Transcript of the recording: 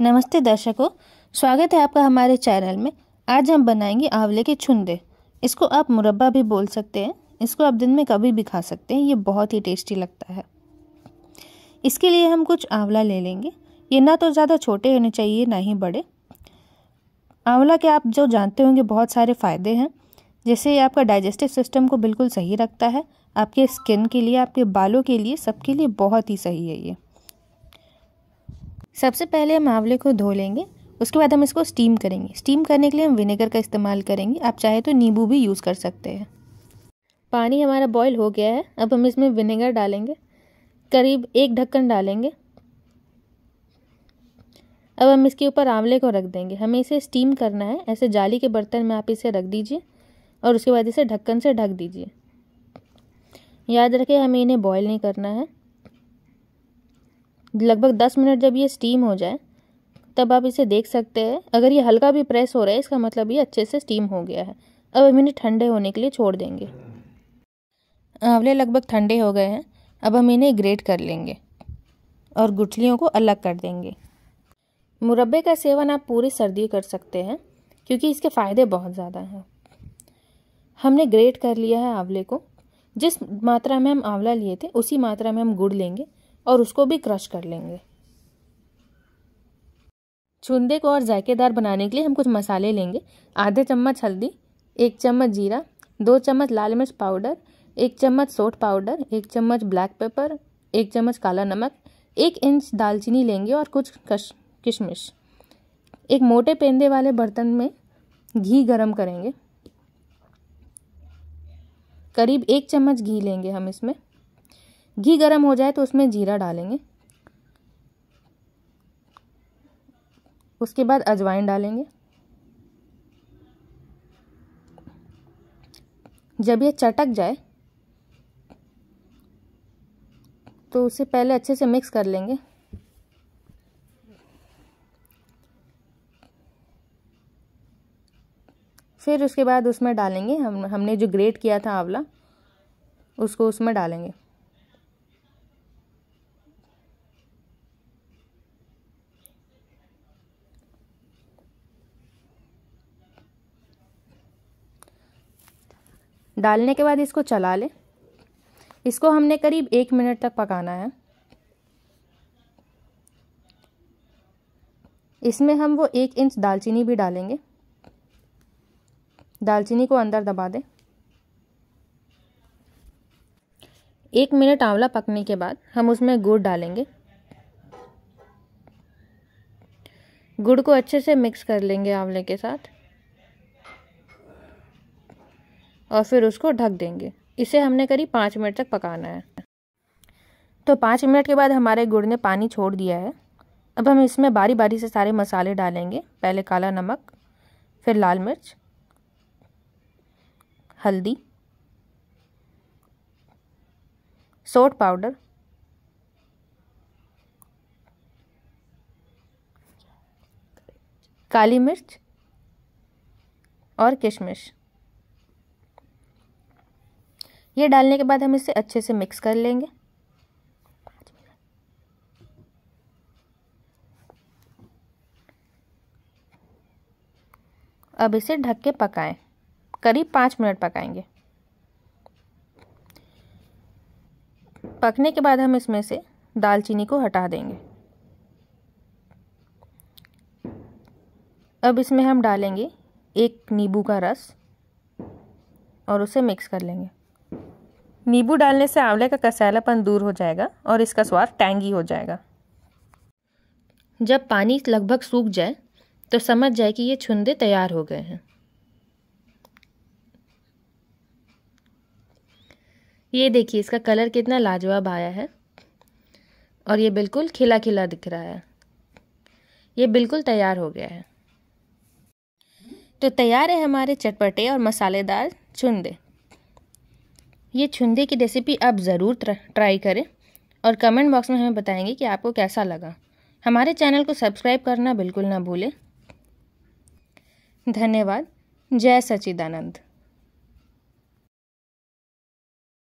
नमस्ते दर्शकों स्वागत है आपका हमारे चैनल में आज हम बनाएंगे आंवले के छुंदे इसको आप मुरब्बा भी बोल सकते हैं इसको आप दिन में कभी भी खा सकते हैं ये बहुत ही टेस्टी लगता है इसके लिए हम कुछ आंवला ले लेंगे ये ना तो ज़्यादा छोटे होने चाहिए ना ही बड़े आंवला के आप जो जानते होंगे बहुत सारे फ़ायदे हैं जैसे ये आपका डाइजेस्टिव सिस्टम को बिल्कुल सही रखता है आपके स्किन के लिए आपके बालों के लिए सबके लिए बहुत ही सही है ये सबसे पहले हम आंवले को धो लेंगे उसके बाद हम इसको स्टीम करेंगे स्टीम करने के लिए हम विनेगर का इस्तेमाल करेंगे आप चाहे तो नींबू भी यूज़ कर सकते हैं पानी हमारा बॉईल हो गया है अब हम इसमें विनेगर डालेंगे करीब एक ढक्कन डालेंगे अब हम इसके ऊपर आंवले को रख देंगे हमें इसे स्टीम करना है ऐसे जाली के बर्तन में आप इसे रख दीजिए और उसके बाद इसे ढक्कन से ढक दीजिए याद रखें हमें इन्हें बॉयल नहीं करना है लगभग दस मिनट जब ये स्टीम हो जाए तब आप इसे देख सकते हैं अगर ये हल्का भी प्रेस हो रहा है इसका मतलब ये अच्छे से स्टीम हो गया है अब हम इन्हें ठंडे होने के लिए छोड़ देंगे आंवले लगभग ठंडे हो गए हैं अब हम इन्हें ग्रेट कर लेंगे और गुठलियों को अलग कर देंगे मुरब्बे का सेवन आप पूरी सर्दी कर सकते हैं क्योंकि इसके फ़ायदे बहुत ज़्यादा हैं हमने ग्रेट कर लिया है आंवले को जिस मात्रा में हम आंवला लिए थे उसी मात्रा में हम गुड़ लेंगे और उसको भी क्रश कर लेंगे छुंदे को और जायकेदार बनाने के लिए हम कुछ मसाले लेंगे आधे चम्मच हल्दी एक चम्मच जीरा दो चम्मच लाल मिर्च पाउडर एक चम्मच सोट पाउडर एक चम्मच ब्लैक पेपर एक चम्मच काला नमक एक इंच दालचीनी लेंगे और कुछ कश किशमिश एक मोटे पेंदे वाले बर्तन में घी गरम करेंगे करीब एक चम्मच घी लेंगे हम इसमें घी गर्म हो जाए तो उसमें जीरा डालेंगे उसके बाद अजवाइन डालेंगे जब ये चटक जाए तो उसे पहले अच्छे से मिक्स कर लेंगे फिर उसके बाद उसमें डालेंगे हम हमने जो ग्रेट किया था आंवला उसको उसमें डालेंगे डालने के बाद इसको चला लें इसको हमने करीब एक मिनट तक पकाना है इसमें हम वो एक इंच दालचीनी भी डालेंगे दालचीनी को अंदर दबा दें एक मिनट आंवला पकने के बाद हम उसमें गुड़ डालेंगे गुड़ को अच्छे से मिक्स कर लेंगे आंवले के साथ और फिर उसको ढक देंगे इसे हमने करीब पाँच मिनट तक पकाना है तो पाँच मिनट के बाद हमारे गुड़ ने पानी छोड़ दिया है अब हम इसमें बारी बारी से सारे मसाले डालेंगे पहले काला नमक फिर लाल मिर्च हल्दी सोट पाउडर काली मिर्च और किशमिश ये डालने के बाद हम इसे अच्छे से मिक्स कर लेंगे अब इसे ढक के पकाएं करीब पाँच मिनट पकाएंगे पकने के बाद हम इसमें से दालचीनी को हटा देंगे अब इसमें हम डालेंगे एक नींबू का रस और उसे मिक्स कर लेंगे नींबू डालने से आंवले का कसैलापन दूर हो जाएगा और इसका स्वाद टैंगी हो जाएगा जब पानी लगभग सूख जाए तो समझ जाए कि ये छुंदे तैयार हो गए हैं ये देखिए इसका कलर कितना लाजवाब आया है और ये बिल्कुल खिला खिला दिख रहा है ये बिल्कुल तैयार हो गया है तो तैयार है हमारे चटपटे और मसालेदार छुंदे ये छुंदे की रेसिपी आप ज़रूर ट्राई करें और कमेंट बॉक्स में हमें बताएंगे कि आपको कैसा लगा हमारे चैनल को सब्सक्राइब करना बिल्कुल ना भूलें धन्यवाद जय सचिदानंद